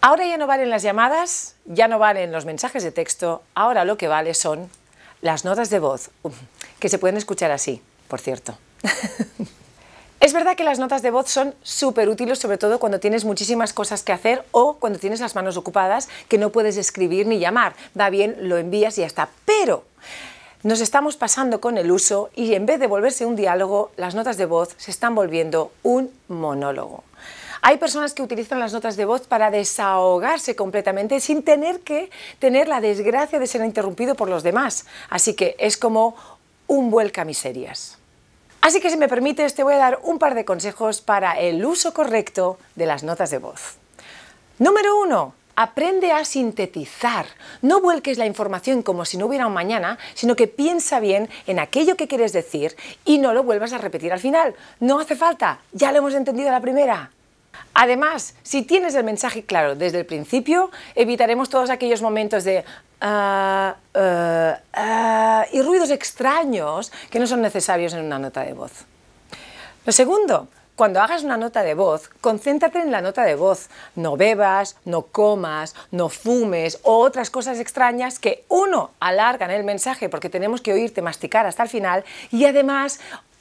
Ahora ya no valen las llamadas, ya no valen los mensajes de texto, ahora lo que vale son las notas de voz, que se pueden escuchar así, por cierto. es verdad que las notas de voz son súper útiles, sobre todo cuando tienes muchísimas cosas que hacer o cuando tienes las manos ocupadas que no puedes escribir ni llamar. Va bien, lo envías y ya está. Pero nos estamos pasando con el uso y en vez de volverse un diálogo, las notas de voz se están volviendo un monólogo. Hay personas que utilizan las notas de voz para desahogarse completamente sin tener que tener la desgracia de ser interrumpido por los demás. Así que es como un vuelca miserias. Así que si me permites te voy a dar un par de consejos para el uso correcto de las notas de voz. Número 1. Aprende a sintetizar. No vuelques la información como si no hubiera un mañana, sino que piensa bien en aquello que quieres decir y no lo vuelvas a repetir al final. No hace falta, ya lo hemos entendido a la primera. Además, si tienes el mensaje claro desde el principio, evitaremos todos aquellos momentos de ah, ah, ah", y ruidos extraños que no son necesarios en una nota de voz. Lo segundo, cuando hagas una nota de voz, concéntrate en la nota de voz. No bebas, no comas, no fumes o otras cosas extrañas que, uno, alargan el mensaje porque tenemos que oírte masticar hasta el final y además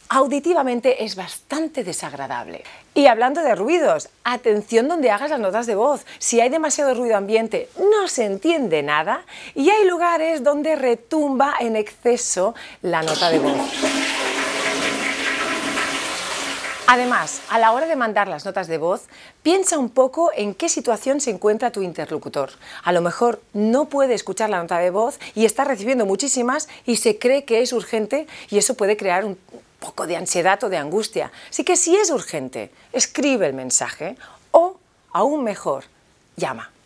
auditivamente es bastante desagradable. Y hablando de ruidos, atención donde hagas las notas de voz. Si hay demasiado ruido ambiente, no se entiende nada y hay lugares donde retumba en exceso la nota de voz. Además, a la hora de mandar las notas de voz, piensa un poco en qué situación se encuentra tu interlocutor. A lo mejor no puede escuchar la nota de voz y está recibiendo muchísimas y se cree que es urgente y eso puede crear un, poco de ansiedad o de angustia. Así que si es urgente, escribe el mensaje o, aún mejor, llama.